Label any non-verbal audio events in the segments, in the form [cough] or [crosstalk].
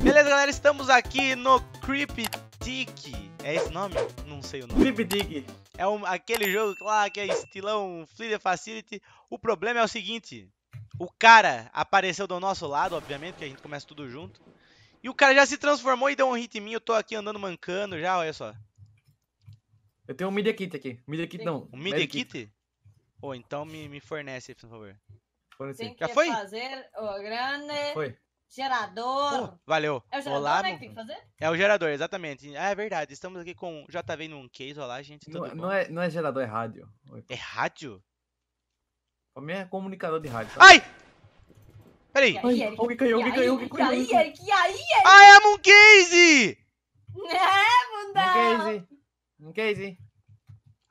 Beleza, galera, estamos aqui no Creepy É esse nome? Não sei o nome. Creepy É um, aquele jogo lá que é estilão Fleet Facility. O problema é o seguinte: o cara apareceu do nosso lado, obviamente, que a gente começa tudo junto. E o cara já se transformou e deu um hit em mim. Eu tô aqui andando mancando já, olha só. Eu tenho um media kit aqui. Media kit não. Um media kit? kit? Oh, então me, me fornece, por favor. Fornece. já foi? fazer o grande... Foi. Gerador. valeu. É o gerador Olá, né, que tem que fazer? É o gerador, exatamente. Ah, é verdade. Estamos aqui com. Já tá vendo um case. Olá, gente. Não, é, não, é, não é gerador, é rádio. É rádio? Pra mim é comunicador de rádio. Tá? Ai! Peraí. O alguém caiu, alguém caiu, alguém caiu. E aí, Eric? E aí, Eric? Ah, é a Mooncase! É, né, bunda! Mooncase. Mooncase.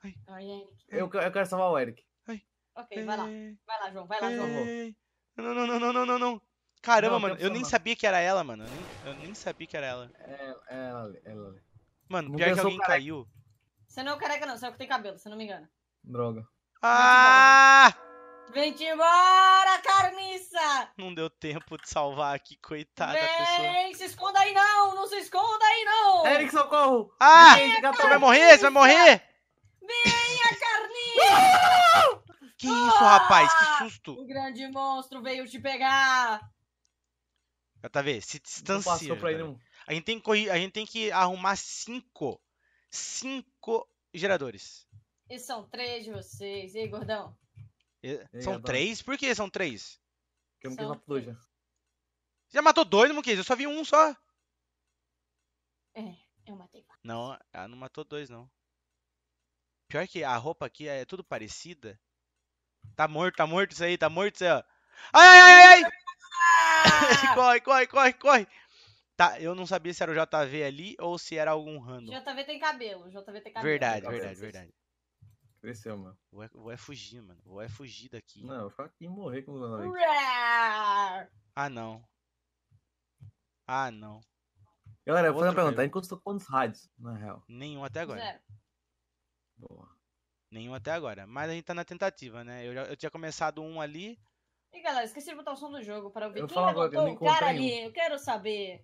Ai. Ai, Eric. Eu, eu quero salvar o Eric. Ai. Ok, vai lá. É. Vai lá, João. Vai lá, João. É. Não, não, não, não, não, não, não. Caramba, não, mano, eu nem sabia que era ela, mano. Eu nem, eu nem sabia que era ela. É, é ela, é ela. Mano, não pior que alguém careca. caiu. Você não é o careca, não, você é o que tem cabelo, se não me engano. Droga. Ah! Vem te embora, carniça! Não deu tempo de salvar aqui, coitada Vem, pessoa. Vem, se esconda aí não! Não se esconda aí não! Eric, socorro! Ah! Vem, você vai morrer, você vai morrer! Vem, a carniça! [laughs] que isso, rapaz? Que ah! susto! O grande monstro veio te pegar! Tá vendo? Se distancia. Tá a, gente tem que, a gente tem que arrumar cinco. Cinco geradores. E são três de vocês, ei, gordão? E, são três? Por que são três? Porque eu matei dois já. Você já matou dois, Muquiz? Eu só vi um só. É, eu matei quatro. Não, ela ah, não matou dois, não. Pior que a roupa aqui é tudo parecida. Tá morto, tá morto isso aí, tá morto isso aí, ó. Ai, ai, ai, ai! [laughs] corre, corre, corre, corre. Tá, eu não sabia se era o JV ali ou se era algum random. JV tem cabelo, JV tem cabelo. Verdade, verdade, verdade. Cresceu, mano. É, vou é, fugir, mano. Vou é fugir daqui. Não, eu vou ficar aqui e morrer com o Zanavik. Ah, não. Ah, não. Galera, eu vou fazer uma pergunta. estou quantos rádios, na real? Nenhum até agora. Zero. Boa. Nenhum até agora. Mas a gente tá na tentativa, né? Eu, já, eu tinha começado um ali, e galera, esqueci de botar o som do jogo para ouvir. Eu Quem levantou agora, o cara ali? Eu quero saber.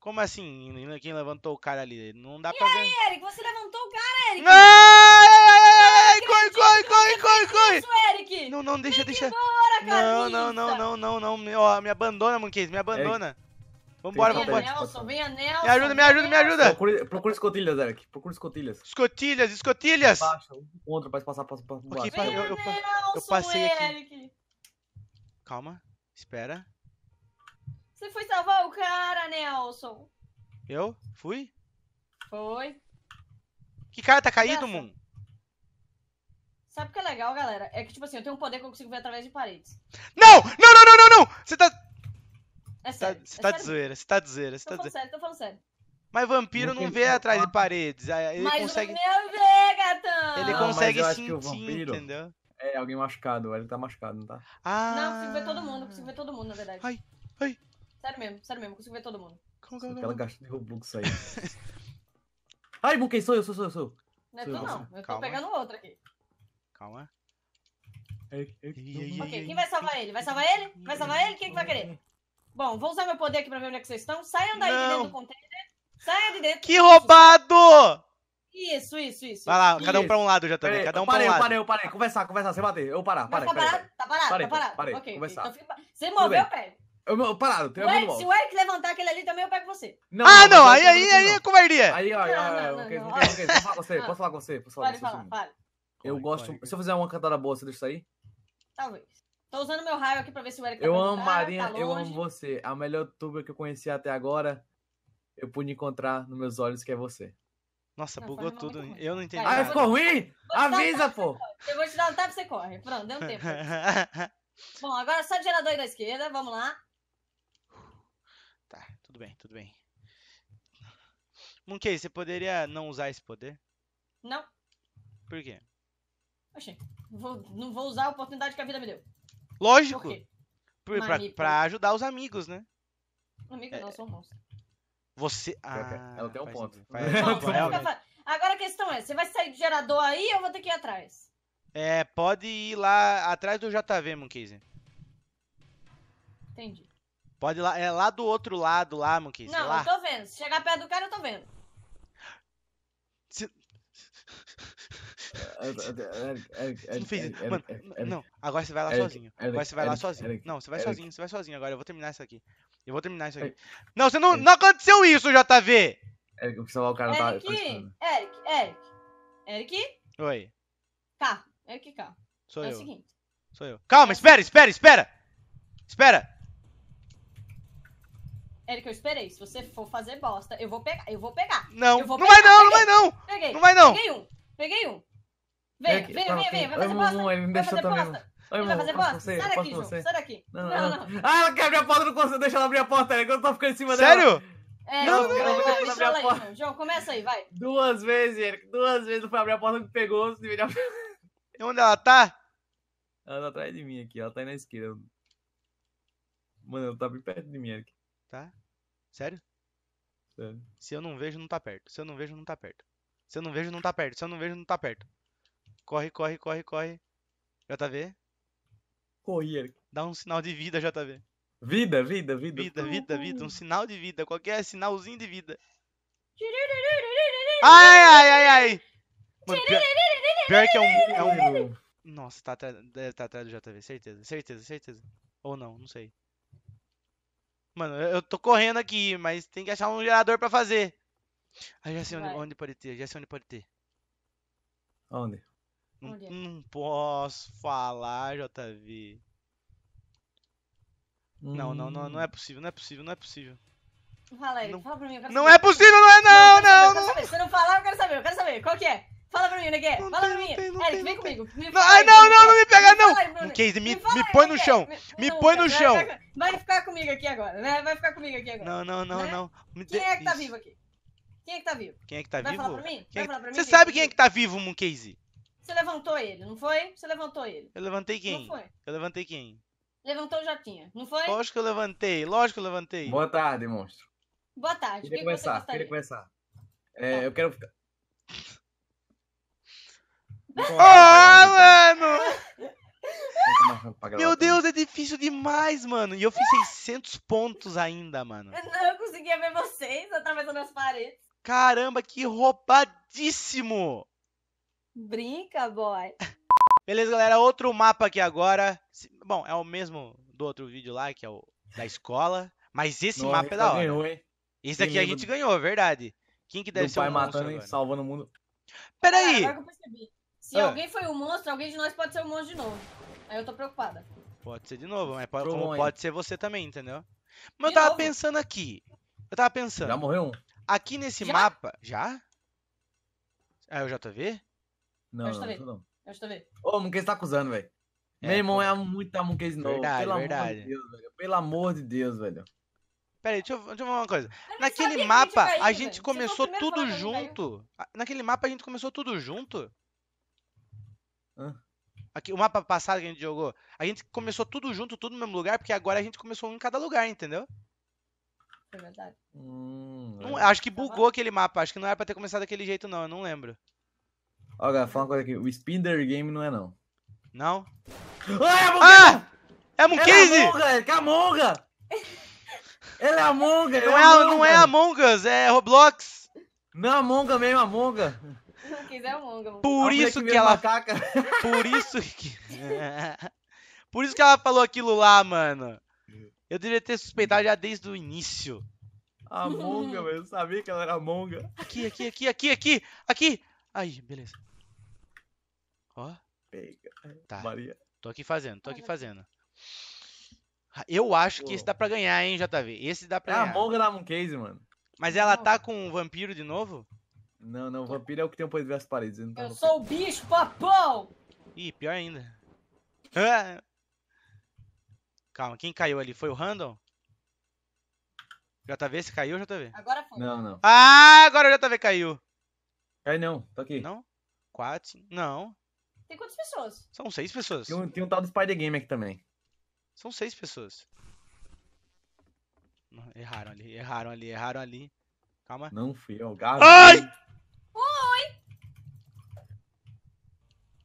Como assim? Quem levantou o cara ali? Não dá e pra aí, ver. Eric, você levantou o cara, Eric! Não! Corre, corre, corre, corre, corre! Eric! Não, não, deixa, Vem deixa. Embora, não, não, não, não, não, não, me, me abandona, Monkeys, me abandona. Eric. Vambora, Vem vambora. Nelson, venha Nelson. Me ajuda, me ajuda, me ajuda. Procure, escotilhas, Eric. Procure escotilhas. Escotilhas, escotilhas. um outro pra passar, pra passa, passa. Okay, eu, eu, eu, passei aqui. Calma, espera. Você foi salvar o cara, Nelson. Eu? Fui? Foi. Que cara tá caído, Nossa. Moon? Sabe o que é legal, galera? É que, tipo assim, eu tenho um poder que eu consigo ver através de paredes. Não! Não, não, não, não, não! Você tá... É tá- sério. Você tá, é tá de zoeira, você tá de zoeira. Você tô tá falando sério, tô falando sério. Mas vampiro não, não vê atrás de paredes. Ele Mas consegue... o meu vê, gatão! Ele não, consegue sentir, vampiro, entendeu? É, alguém machucado. Ele tá machucado, não tá? Ah. Não, eu consigo ver todo mundo. Eu consigo ver todo mundo, na verdade. Ai, ai. Sério mesmo, sério mesmo. Eu consigo ver todo mundo. Como, como, é Aquela gasta de Roblox aí. [laughs] ai, Buken, sou eu, sou, sou, sou. Não é tu, não. Eu tô pegando outro aqui. Calma. Ok, quem vai salvar ele? Vai salvar ele? Vai salvar ele? Quem que vai querer? Bom, vou usar meu poder aqui pra ver onde é que vocês estão. Saiam daí de dentro do container. Saiam de dentro. Que roubado! Isso, isso, isso. Vai lá, cada um pra um lado já também. Parei, cada um parei, pra um lado. Parei, eu parei, conversar, conversar, sem bater. Eu parar, parei. Tá parado, tá parado, parei, tá parado. Parei, Conversar. Então, fica... Você moveu o pé. Eu, parado, tem algum Se o Eric levantar aquele ali também, eu pego você. Não, ah, não, aí, aí, aí é covardia. Aí, ó, ok, ok, posso falar com você, ah, posso falar com você. Posso falar pode falar, Eu gosto. Se eu fizer uma cantada boa, você deixa sair? Talvez. Tô usando meu raio aqui pra ver se o Eric tá tá Eu amo Marinha, eu amo você. A melhor youtuber que eu conheci até agora, eu pude encontrar nos meus olhos, que é você. Nossa, bugou tudo. Eu não entendi. Ah, ficou ruim? Avisa, pô! Eu vou te dar um tapa e você corre. Pronto, deu um tempo. [laughs] Bom, agora só gerador da esquerda, vamos lá. Tá, tudo bem, tudo bem. Monkey, você poderia não usar esse poder? Não. Por quê? Oxê, vou, não vou usar a oportunidade que a vida me deu. Lógico! Por quê? Por, pra, pra, ajudar os amigos, né? Amigos é... não, são monstros. Você. Ah, ela tem um ponto. Agora a questão é: você vai sair do gerador aí ou vou ter que ir atrás? É, pode ir lá atrás do JV, Monkeys. Entendi. Pode ir lá, é lá do outro lado lá, Monkeys. Não, lá. eu tô vendo. Se chegar perto do cara, eu tô vendo. Se... [laughs] não fez isso. não, agora você vai lá sozinho. Agora você vai lá sozinho. Não, você vai sozinho, você vai sozinho agora. Eu vou terminar isso aqui. Eu vou terminar isso aqui. É. Não, você não, é. não aconteceu isso, JV! É, Eric, o celular o cara Eric, tá. Eric, Eric. Eric? Oi. K. Eric K. Sou é eu. É o seguinte. Sou eu. Calma, espera, espera, espera! Espera! Eric, eu esperei. Se você for fazer bosta, eu vou pegar. Eu vou pegar. Não, vou não pegar. vai não, não vai não! Peguei. Não vai não! Peguei um, peguei um. Vem, vem, vem, vem, vai fazer bosta. Um, ele me deixou também. Oi, irmão, vai fazer voz? Sai daqui, João. Sai daqui. Não, não, não. Ah, ela quer abrir a porta, não consigo deixar ela abrir a porta. Né? Agora eu tô ficando em cima Sério? dela. Sério? É, não, não, não, vai, deixa ela aí, João. João, começa aí, vai. Duas vezes, ele. Duas vezes não foi abrir a porta, que pegou. Se virar... Onde ela tá? Ela tá atrás de mim aqui, ela tá aí na esquerda. Mano, ela tá bem perto de mim, Eric. Tá? Sério? Sério. Se eu não vejo, não tá perto. Se eu não vejo, não tá perto. Se eu não vejo, não tá perto. Se eu não vejo, não tá perto. Corre, corre, corre, corre. Já tá vendo? correr. Dá um sinal de vida, JV. Vida, vida, vida. Vida, vida, vida. Um sinal de vida. Qualquer sinalzinho de vida. Ai, ai, ai, ai. Mano, pior, pior, que é um, é um. Nossa, tá atrás, deve atrás do JV, certeza, certeza, certeza. Ou não, não sei. Mano, eu tô correndo aqui, mas tem que achar um gerador pra fazer. Ah, já sei onde, onde, pode ter, já sei onde pode ter. Onde? Não, não, posso falar, JV. Não, não, não, não é hum. possível, não é possível, não é possível. Fala aí, não, fala pra mim, eu quero não é saber. Não é possível, não é não, não, não. Saber, não. É Se não falar, eu quero saber, eu quero saber. Qual que é? Fala pra mim, Neguê. Fala pra mim. Tem, Eric, tem, vem comigo. Me não, é não, não, me pega, não. Me, me, põe no chão. Me põe no chão. Vai ficar comigo aqui agora, né? Vai ficar comigo aqui agora. Não, não, não, né? não. Quem é que tá vivo aqui? Quem é que tá vivo? Quem é que tá vivo? Vai falar pra mim? Quem falar Pra mim, Você sabe quem é que tá vivo, Mooncase? Você levantou ele, não foi? Você levantou ele. Eu levantei quem? Não foi. Eu levantei quem? Levantou o Jotinha, não foi? Lógico que eu levantei, lógico que eu levantei. Boa tarde, monstro. Boa tarde. Queria que começar, queria começar. É, tá. eu quero ficar. [laughs] Ah, oh, mano! Meu Deus, é difícil demais, mano. E eu fiz 600 pontos ainda, mano. Eu não conseguia ver vocês atravessando as paredes. Caramba, que roubadíssimo! Brinca, boy. Beleza, galera. Outro mapa aqui agora. Bom, é o mesmo do outro vídeo lá, que é o da escola. Mas esse mapa é da hora. Ganhou, hein? Esse aqui a gente do... ganhou, é verdade. Quem que deve do ser pai o monstro matando agora? e salvando o mundo. Peraí! Cara, Se ah. alguém foi o um monstro, alguém de nós pode ser o um monstro de novo. Aí eu tô preocupada. Pode ser de novo, mas pode, como pode ser você também, entendeu? Mas de eu tava novo? pensando aqui. Eu tava pensando. Já morreu um? Aqui nesse já? mapa. Já? É o JV? Não, eu estarei. Não. Ô, o Munquês tá acusando, velho. É, Meu irmão pô. é muito Munquês novo. Verdade, pelo verdade. Amor de Deus, velho. Pelo amor de Deus, velho. Peraí, deixa eu, deixa eu ver uma coisa. Naquele mapa, a gente, a gente começou tudo junto. Naquele mapa, a gente começou tudo junto. Hã? Aqui, o mapa passado que a gente jogou, a gente começou tudo junto, tudo no mesmo lugar, porque agora a gente começou um em cada lugar, entendeu? É verdade. Hum, não, é. acho que tá bugou aquele mapa. Acho que não era pra ter começado daquele jeito, não. Eu não lembro. Olha, fala uma coisa aqui. O Spin Game não é, não. Não? Ah! É a Monkeys! É Among É a Monga! Ela é a monga. Não é, a monga, é a é Roblox! Não é a Monga mesmo, a monga. é Por isso que ela... Por isso que... Por isso que ela falou aquilo lá, mano. Eu deveria ter suspeitado já desde o início. A monga, velho. Eu sabia que ela era a monga. Aqui, aqui, aqui, aqui, aqui, aqui. Aí, beleza. Ó. Pega. Tá. Maria. Tô aqui fazendo, tô aqui fazendo. Eu acho que esse dá pra ganhar, hein, JV? Esse dá pra é ganhar. É a Monga da Moncase, mano. Mas ela tá com o um vampiro de novo? Não, não, o vampiro é o que tem o poder as paredes. Tá eu sou o bicho papão! Ih, pior ainda. Ah! Calma, quem caiu ali? Foi o Randall? JV, se caiu ou JV? Agora foi. Não, não. Ah, agora o JV caiu. Cai não, tá aqui. Não? Quatro? Não. Tem quantas pessoas? São seis pessoas. Tem um, tem um tal do Spider Game aqui também. São seis pessoas. Erraram ali, erraram ali, erraram ali. Calma. Não fui eu, Gabi. Ai! Oi!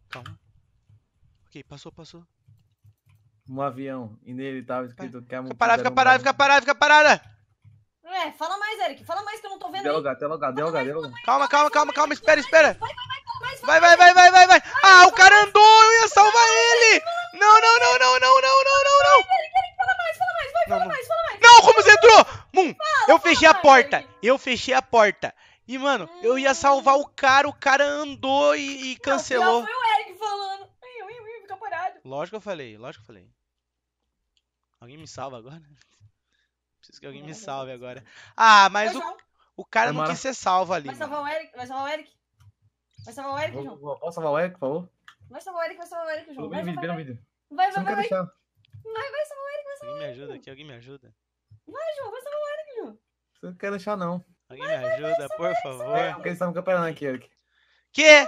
Calma. Ok, passou, passou. Um avião. E nele tava escrito... Fica parada, fica parada, fica parada, fica parada! É, fala mais, Eric. Fala mais que eu não tô vendo. Deu lugar, deu lugar, deu lugar, Calma, calma, calma, calma. Espera, espera. Vai, vai, vai, vai, vai, vai. Ah, o cara andou. Eu ia salvar ele. Não, não, não, não, não, não, não, não, não. Fala mais, fala mais, vai, fala mais, fala mais. Não, como você entrou? Mum, eu fechei a porta. Eu fechei a porta. E, mano, eu ia salvar o cara, o cara andou e, cancelou. Não, foi o Eric falando. Eu, eu, eu, fica parado. Lógico que eu falei, lógico que eu falei. Alguém me salva agora? Preciso que alguém me salve agora. Ah, mas o, o cara não quis ser salvo ali. Vai salvar o Eric, vai salvar o Eric. Vai salvar o Eric, João. Posso salvar o Eric, por favor? Vai salvar o Eric, vai salvar o Eric, João. Vai, vai, vai. Vai, vai, vai. Vai, vai salvar o Eric, vai salvar o Eric. Alguém me ajuda aqui, alguém me ajuda. Vai, João, vai salvar o Eric, João. Você não quer deixar, não. Alguém me ajuda, por favor. É, porque eles me campeonando aqui, Eric. Que?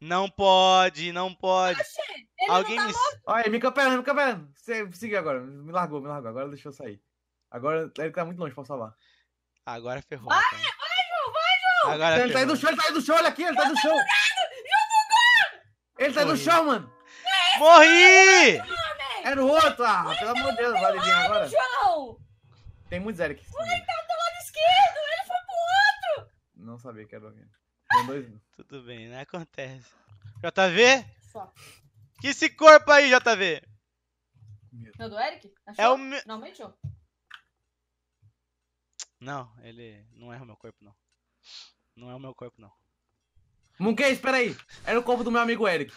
Não pode, não pode. Oxe, Alguém me. Olha, me camperando, me camperando. Você seguiu agora. Me largou, me largou. Agora deixou sair. Agora ele tá muito longe pra salvar. Agora ferrou. Vai, cara. Então. vai, João, vai, João! Agora ele tá ferrou. tá indo do chão, ele tá indo do chão, olha aqui, ele tá do chão. Ele tá Morri. do chão, mano. Morri! Era o outro, ah, ele pelo amor de Deus, vale adivinhar agora. João! Tem muitos Eric. O tá do lado esquerdo, ele foi pro outro. Não sabia que era o Tem dois. Né? Tudo bem, né? Acontece. JV? Só. Que esse corpo aí, JV? Meu. É Não, do Eric? Achou? É o meu. Não, mentiu. Não, ele não é o meu corpo, não. Não é o meu corpo, não. espera aí, Era o corpo do meu amigo Eric.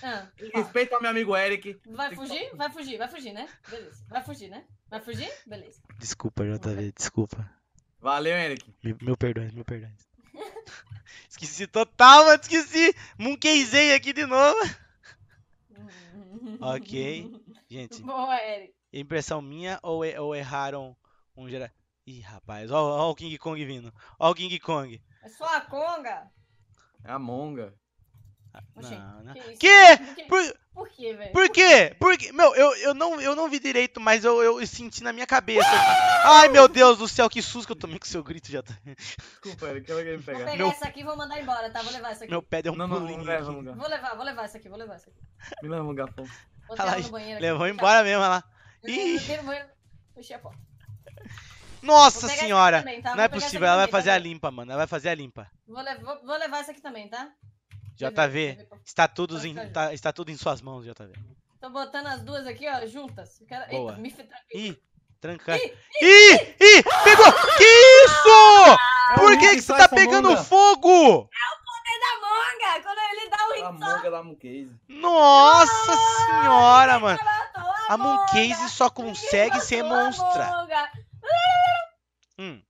Ah, Respeita ao meu amigo Eric. Vai fugir? Vai fugir, vai fugir, né? Beleza. Vai fugir, né? Vai fugir? Beleza. Desculpa, JV, desculpa. Valeu, Eric. Meu, meu perdão, meu perdão. [laughs] esqueci total, mas esqueci. Munkeizei aqui de novo. [laughs] ok. Gente. Boa, Eric. É impressão minha ou, é, ou erraram um geral? Ih, rapaz, ó, ó, o King Kong vindo. Ó o King Kong. É só a Conga? É a Monga. não, não. Que? que? Por, por quê, velho? Por quê? Por quê? Meu, eu, eu, não, eu não vi direito, mas eu, eu senti na minha cabeça. Ai, meu Deus do céu, que susto que eu tomei com seu grito já. Tá... Desculpa, ele quer me pegar. Vou pegar meu... essa aqui e vou mandar embora, tá? Vou levar essa aqui. Meu pé deu um não, não, pulinho. Não, não, vou levar, vou levar essa aqui, vou levar essa aqui. Me leva um gafão. Levou aqui. embora Tchau. mesmo, olha lá. Ih! Puxei a porta. Nossa senhora! Também, tá? Não é possível, ela também, vai tá fazer tá? a limpa, mano. Ela vai fazer a limpa. Vou, le vou, vou levar essa aqui também, tá? JV, está, tudo em, tá, está tudo em suas mãos, JV. Tô botando as duas aqui, ó, juntas. Quero... Boa. Eita, me tá Ih, tranca. Ih, ih, ih, pegou! Que isso? É Por que, que você tá pegando manga. fogo? É o poder da manga, quando ele dá o hit. A manga da Moncase. Nossa ah, senhora, mano. A Moncase só consegue ser monstra. Hum.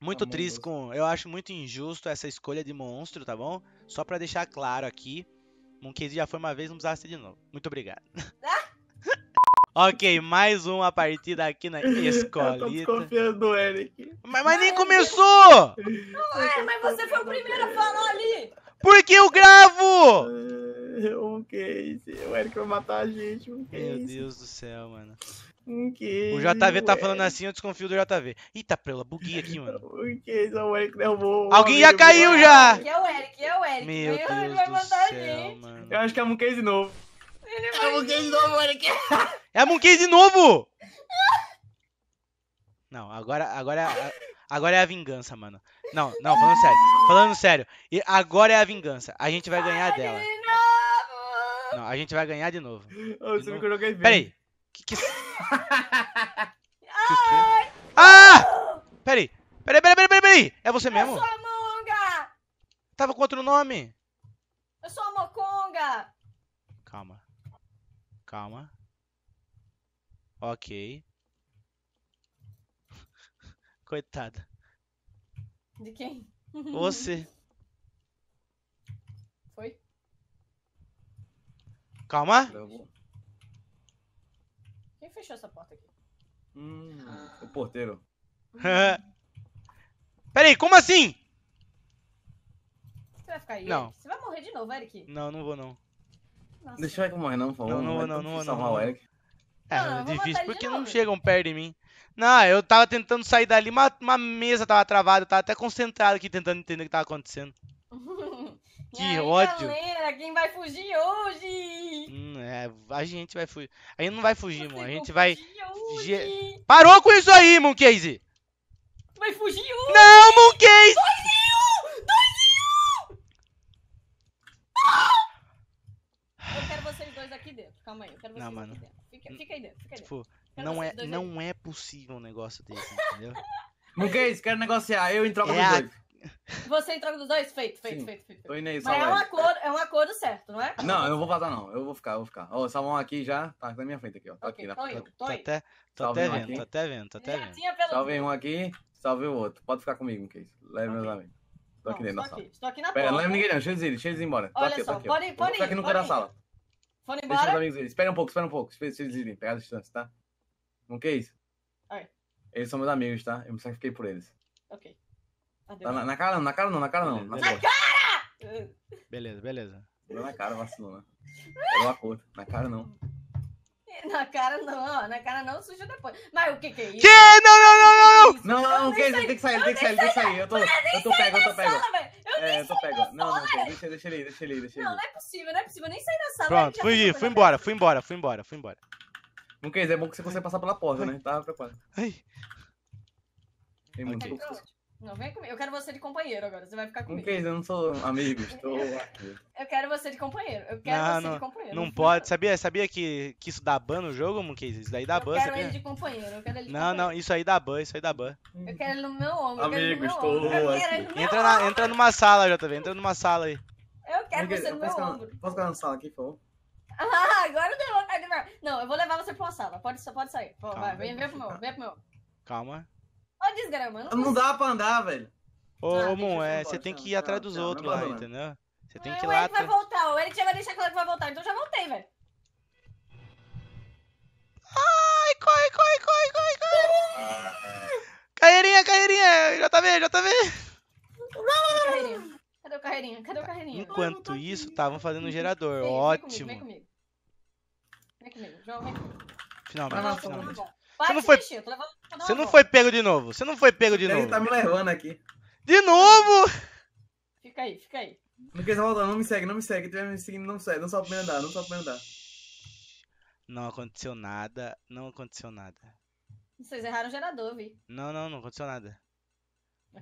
Muito Among triste Us. com. Eu acho muito injusto essa escolha de monstro, tá bom? Só para deixar claro aqui. Monkey já foi uma vez, não precisava de novo. Muito obrigado. [laughs] ok, mais uma partida aqui na escola. [laughs] Eu tô desconfiando do Eric. Mas, mas nem começou! Não é, mas você foi o primeiro a falar ali! Por que eu gravo? É, o Eric vai matar a gente. Meu Deus do céu, mano o JV tá falando assim, eu desconfio do JV. Eita, tá pela, buguei aqui, mano. [laughs] Okay, o Eric derrubou. Alguém já caiu já! Que é, é o Eric, é o Eric. Meu Deus ele vai do céu, gente. mano. Eu acho que é a Monkey de novo. É a Monkey de novo, Eric. [laughs] É a Monkey de novo! Não, agora, agora, é agora é a vingança, mano. Não, não, falando sério. Falando sério. E agora é a vingança. A gente vai ganhar dela. De novo. Não, a gente vai ganhar de novo. eu novo. Peraí. Que que... Ai! Ah! Peraí, peraí, peraí, peraí, peraí! É você mesmo? Eu sou a Monga! Tava com outro nome. Eu sou a Moconga! Calma. Calma. Ok. [laughs] Coitada. De quem? Você. Foi? Calma. Não. Quem fechou essa porta aqui? Hum, ah. o porteiro. [laughs] Peraí, como assim? Você vai ficar aí? Não. Você vai morrer de novo, Eric? Não, não vou não. Nossa. Deixa eu morrer, não, por favor. Não, não vou não, não não. não. Eric. É, não, difícil porque não chegam perto de mim. Não, eu tava tentando sair dali, mas uma mesa tava travada, eu tava até concentrado aqui tentando entender o que tava acontecendo. [laughs] Que aí, ódio. Galera, quem vai fugir hoje? Hum, é, a gente vai fugir. A gente não vai fugir, Você irmão. A gente vai. Fugir hoje. Parou com isso aí, Mooncase! vai fugir hoje? Não, Mooncase! Dois em um! Dois em um! Ah! Eu quero vocês dois aqui dentro. Calma aí, eu quero vocês não, mano. aqui dentro. Fica, fica aí dentro, fica aí dentro. não é, não é possível um negócio desse, entendeu? Mooncase, quero negociar. Eu em troca é dos a... dois. Você entrou nos dois? Feito, feito, Sim. feito, feito. Tô indo Mas é um, acordo, é um acordo certo, não é? Não, eu não vou passar, não. Eu vou ficar, eu vou ficar. Ó, o Salmão aqui já tá na minha frente aqui, ó. Tá okay, aqui, tô, indo, tô, tô, tá até, tô até, um vendo, tô até vendo, tô até já vendo. Salve um aqui, salve o outro. Pode ficar comigo, Case. Leve okay. meus amigos. Tô aqui dentro da sala. Estou aqui na Pera, porta. Não leva ninguém, não. Deixa eles irem, deixa eles embora. Olha aqui, só, aqui, pode, pode ir. Tô aqui no canto da sala. Foram embora? Deixa os amigos irem. Espera um pouco, espera um pouco. Espera eles irem. Pegar a distância, tá? Não, Oi. Eles são meus amigos, tá? Eu me sacrifiquei por eles. Ok. Adeus. Ah, tá na, na, cara não, na cara não, na cara não. Beleza, na cara! Beleza, beleza. Deu na cara, vacilou, né? Deu acordo. Na cara não. [laughs] Na cara não, ó. na cara não, suja depois. Mas o que que é isso? Que? Não, não, não, não, não! Não, não, não, que isso? Tem que sair, tem que sair, tem que sair. Eu tô, eu tô pego, eu tô pego. Eu É, eu tô pego. Não, não, deixa, deixa ele ir, deixa ele ir, deixa ele ir. Não, não é possível, não é possível, nem saí da sala. Pronto, fui, fui embora, fui embora, fui embora, fui embora. Não quer dizer, é bom que você consegue passar pela porta, né? Tava preparado. Ai. Tem muito. Tá okay. Não vem comigo. Eu quero você de companheiro agora. Você vai ficar comigo. Ok, eu não sou amigo, [laughs] estou aqui. eu quero você de companheiro. Eu quero não, você não, de companheiro. Não pode. Sabia, sabia que, que isso dá ban no jogo, Monkeys? Isso daí dá ban. Eu quero ele de companheiro. Eu quero ele de não, companheiro. não, isso aí dá ban, isso aí dá ban. Eu quero ele no meu ombro. Amigo, estou aqui. Entra, na, entra numa sala, JV. Entra numa sala aí. Eu quero você no meu ombro. Posso ficar na sala aqui, por favor? [laughs] Ah, agora eu tenho vontade de Não, eu vou levar você pra uma sala. Pode, pode sair. Pô, Calma, vai, vem, vem pro meu. Vem pro meu. Calma. Ó, desgrama. Não, não dá pra andar, velho. Ô, ah, Mon, é, você tem que ir atrás dos outros lá, entendeu? Você tem que ir lá. O Eric vai voltar, o Eric já vai deixar claro que vai voltar, então eu já voltei, velho. Ai, corre, corre, corre, corre, corre. Carreirinha, carreirinha, JV, JV. Cadê o carreirinha? Cadê o carreirinha? Enquanto isso, estavam fazendo um gerador. Ótimo. Vem comigo, vem comigo. Vem comigo, João, vem comigo. Finalmente, finalmente você não foi... você não foi pego de novo. Você não foi pego de Ele novo. Ele tá me levando aqui. De novo? Fica aí, fica aí. Não quer voltar, não me segue, não me segue. tiver me seguindo, não segue. Não só pra me andar, não só pra me andar. Não aconteceu nada, não aconteceu nada. Vocês erraram o gerador, vi. Não, não, não aconteceu nada.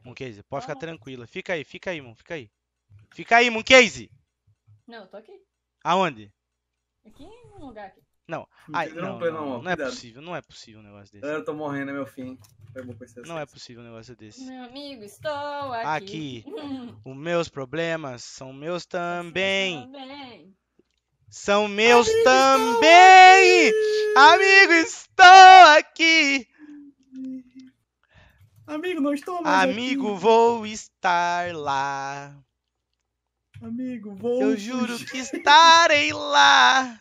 Monkeise, pode ficar tranquila. Fica aí, fica aí, mano, fica aí. Fica aí, Monkeise! Não, eu tô aqui. Aonde? Aqui em um lugar aqui. Não, ai, não, não, não, não é possível, não é possível um negócio desse. Eu tô morrendo, é meu fim. Não é possível um negócio desse. Meu amigo, estou aqui. Aqui. [laughs] Os meus problemas são meus também. São meus amigo, também. Estou amigo, estou aqui. Amigo, não estou mais Amigo, aqui. vou estar lá. Amigo, vou. Eu juro que estarei lá.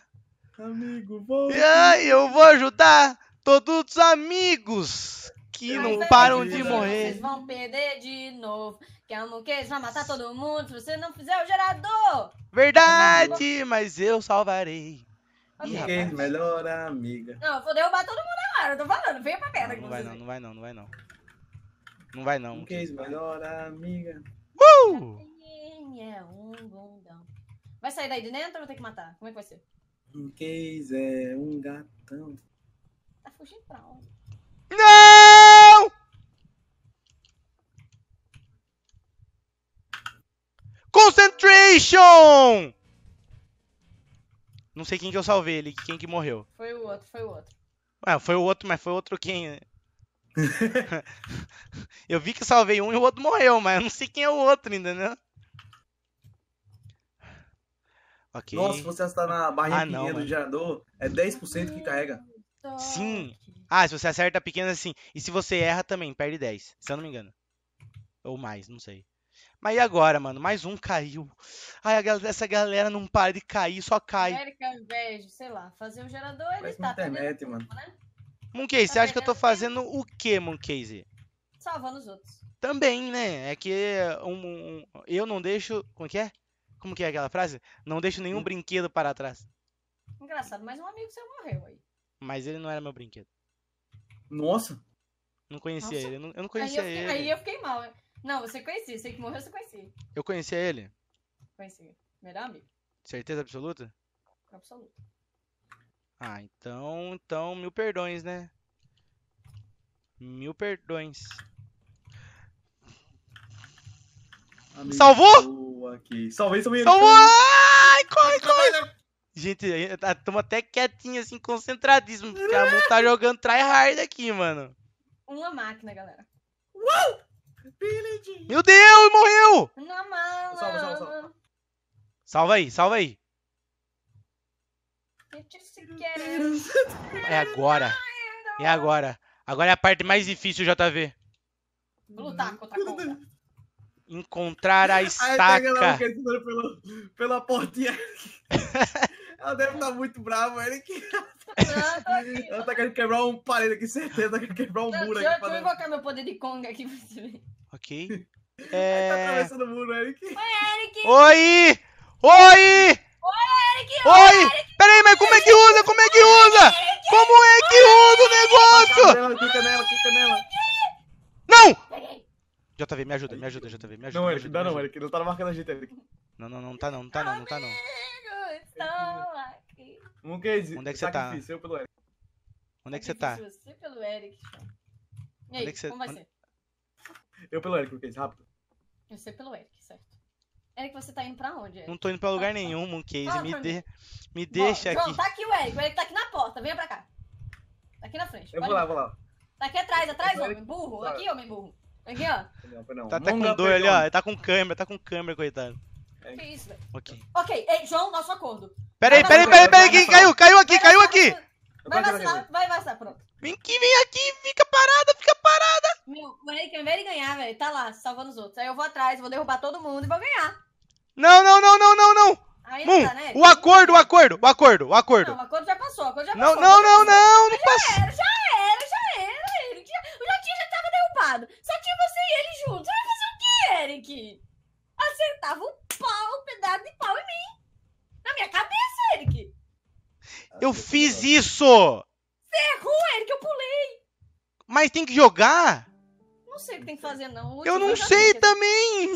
Amigo, vou. E aí, eu vou ajudar todos os amigos que não é param de morrer. Vocês vão perder de novo. Que é um que eles vão matar todo mundo se você não fizer o gerador. Verdade, mas eu salvarei. Amiga. melhor amiga. Não, vou derrubar todo mundo agora, eu tô falando. Venha pra perna. Não, não vai não, não vai não, não vai não. Não vai não. melhor amiga? Uh! Vai sair daí de dentro ou vou ter que matar? Como é que vai ser? Um case é um gatão. Tá fugindo pra onde? Não! Concentration! Não sei quem que eu salvei ali, quem que morreu. Foi o outro, foi o outro. Ué, foi o outro, mas foi outro quem. Né? [laughs] eu vi que salvei um e o outro morreu, mas eu não sei quem é o outro ainda, né? Ok. Nossa, se você acertar na barrinha ah, pequena não, do gerador, é 10% que carrega. Sim. Ah, se você acerta pequena, assim. E se você erra também, perde 10, se eu não me engano. Ou mais, não sei. Mas e agora, mano? Mais um caiu. Ai, galera, essa galera não para de cair, só cai. América, é invejo, sei lá. Fazer um gerador, ele tá. tá internet, mano. Né? Mooncase, tá você acha que eu tô fazendo o quê, Mooncase? Salvando os outros. Também, né? É que é um, um, eu não deixo. Como é que é? Como que é aquela frase? Não deixo nenhum brinquedo para trás. Engraçado, mas um amigo seu morreu aí. Mas ele não era meu brinquedo. Nossa! Não conhecia Nossa. ele. Eu não, eu não conhecia aí eu fiquei, ele. Aí eu fiquei mal. Não, você conhecia. Você que morreu, você conhecia. Eu conhecia ele? Conhecia. Melhor amigo. Certeza absoluta? Absoluta. Ah, então, então, mil perdões, né? Mil perdões. Amigo, Salvou? Aqui. Salvei, salvei. Salvou! Ai, corre, corre! Né? Gente, estamos até quietinho, assim, concentradíssimo, porque a Mu tá jogando tryhard aqui, mano. Uma máquina, galera. Uou! Meu Deus, morreu! Na mala! Salva, salva, salva. Salva aí, salva aí. É agora. É agora. Agora é a parte mais difícil, JV. Vou lutar contra a conta encontrar a estaca. Lá, pela, pela portinha. [laughs] ela deve estar tá muito brava, ele que. [laughs] ela tá querendo quebrar um parede aqui, certeza, tá querendo quebrar um eu, muro eu, aqui. Eu vou invocar meu poder de Kong aqui pra você ver. Ok. Tá é... Tá atravessando o muro, Eric. Oi, Eric! Oi! Oi! Oi, Eric! Oi! Peraí, mas como é que usa? Como é que usa? Como é que usa o negócio? Fica nela, fica nela, fica nela. Não! JV, me ajuda, me ajuda, JV, me ajuda. Não, Eric, dá não, Eric, não tá marcando a gente, Eric. Não, não, não tá não, não tá não, não tá não. estou aqui. Um case. Onde é que você tá? Eu pelo Eric. Onde é que você tá? Você pelo Eric. Tipo. E aí, é como vai ser? Eu pelo Eric, um case, é rápido. Eu sei pelo Eric, certo. Eric, você tá indo pra onde? Eric? Não tô indo pra lugar nenhum, Mooncase. Me, de... me deixa Bom, aqui. João, tá aqui o Eric. O Eric tá aqui na porta. Venha pra cá. Tá aqui na frente. Eu Pode vou lá, vou lá. Tá aqui atrás, atrás, homem. Burro. Aqui, homem burro. Aqui, ó. Não, não. Tá até com dor ali, ó. Ele tá com câmera, tá com câmera, coitado. É. Que isso, velho? Ok. Ok, Ei, João, nosso acordo. Peraí, vai peraí, peraí, peraí, quem caiu, caiu aqui, caiu aqui. Vai vacilar, vai vacilar, pronto. Vem aqui, vem aqui, fica parada, fica parada. Meu, o Eric, ao de ganhar, velho, tá lá, salvando os outros. Aí eu vou atrás, vou derrubar todo mundo e vou ganhar. Não, não, não, não, não, não. Aí não Mum, tá, né? O acordo, o acordo, o acordo, o acordo. Não, o acordo já passou, o acordo já passou. Não, não, não, não, não, não passou. Já era, já era. Só tinha você e ele juntos. Vai fazer o quê, Eric? Acertava um pau, o pedaço de pau em mim. Na minha cabeça, Eric. Eu fiz isso! Você errou, Eric, eu pulei. Mas tem que jogar? Não sei o que tem que fazer, não. eu não sei também!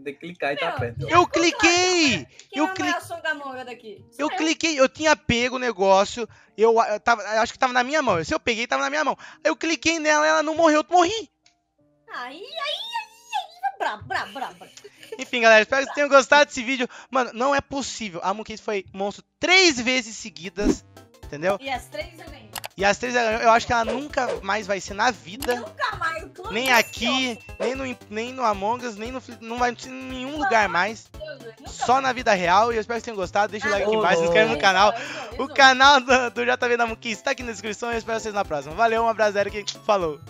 Tem que clicar e tá perto. Eu cliquei! eu é cliquei. Eu cliquei, eu tinha pego o negócio, eu, eu tava, eu acho que tava na minha mão. Se eu peguei, tava na minha mão. Eu cliquei nela, ela não morreu, eu morri. Aí, aí, aí, brabo, brabo, brabo. Enfim, galera, espero que vocês tenham gostado desse vídeo. Mano, não é possível. A Moonkiss foi monstro três vezes seguidas, entendeu? E as três eu ganhei. E as três eu acho que ela nunca mais vai ser na vida. Nunca mais nem aqui, tá nem no, nem no Among Us, nem no não vai em nenhum lugar mais. Né? Só na vida real. E eu espero que vocês tenham gostado. Deixa o ah, like aqui embaixo, se inscreve no canal. O canal do, do JV da Muquis está aqui na descrição. E eu espero vocês na próxima. Valeu, um abraço, Eric. Falou.